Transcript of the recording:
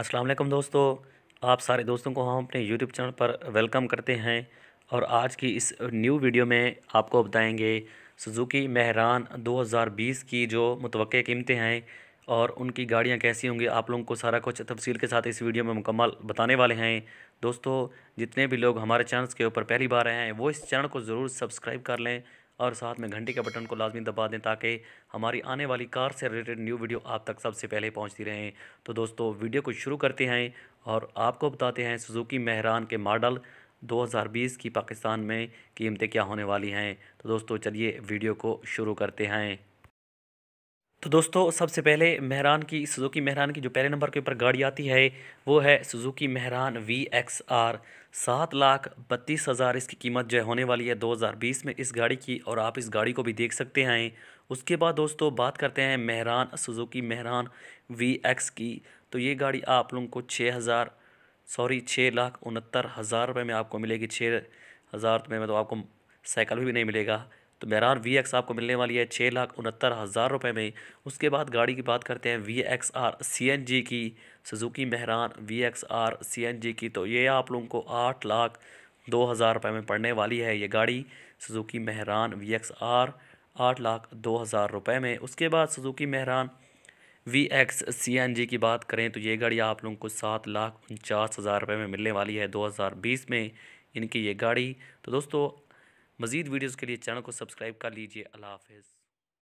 अस्सलाम वालेकुम दोस्तों आप सारे दोस्तों को हम अपने यूट्यूब चैनल पर वेलकम करते हैं और आज की इस न्यू वीडियो में आपको बताएंगे सुजुकी महरान 2020 की जो मुतव कीमतें हैं और उनकी गाड़ियां कैसी होंगी आप लोगों को सारा कुछ तफसील के साथ इस वीडियो में मुकम्मल बताने वाले हैं दोस्तों जितने भी लोग हमारे चैनल के ऊपर पहली बार आए हैं वो इस चैनल को ज़रूर सब्सक्राइब कर लें और साथ में घंटी के बटन को लाजमी दबा दें ताकि हमारी आने वाली कार से रिलेटेड न्यू वीडियो आप तक सबसे पहले पहुँचती रहें तो दोस्तों वीडियो को शुरू करते हैं और आपको बताते हैं सुजुकी मेहरान के मॉडल 2020 की पाकिस्तान में कीमतें क्या होने वाली हैं तो दोस्तों चलिए वीडियो को शुरू करते हैं तो दोस्तों सबसे पहले मेहरान की सुजुकी मेहरान की जो पहले नंबर के ऊपर गाड़ी आती है वो है Suzuki Mehran V X R सात लाख बत्तीस हज़ार इसकी कीमत जो होने वाली है 2020 में इस गाड़ी की और आप इस गाड़ी को भी देख सकते हैं उसके बाद दोस्तों बात करते हैं Mehran Suzuki Mehran V X की तो ये गाड़ी आप लोगों को छः हज़ार सॉरी छः लाख उनहत्तर हज़ार रुपये में आपको मिलेगी छः हज़ार रुपये में तो आपको साइकिल भी नहीं मिलेगा तो महरान वी एक्स आपको मिलने वाली है छः लाख उनहत्तर हज़ार रुपये में उसके बाद गाड़ी की बात करते हैं V X R C N G की Suzuki Mehran V X R C N G की तो ये आप लोगों को आठ लाख दो हज़ार रुपये में पड़ने वाली है ये गाड़ी Suzuki Mehran V X R आठ लाख दो हज़ार रुपये में उसके बाद Suzuki Mehran V X C N G की बात करें तो ये गाड़ी आप लोगों को सात लाख उनचास हज़ार रुपये में मिलने वाली है दो हज़ार बीस में इनकी ये गाड़ी तो दोस्तों मज़ीद वीडियोज़ के लिए चैनल को सब्सक्राइब कर लीजिए अल्लाह हाफिज़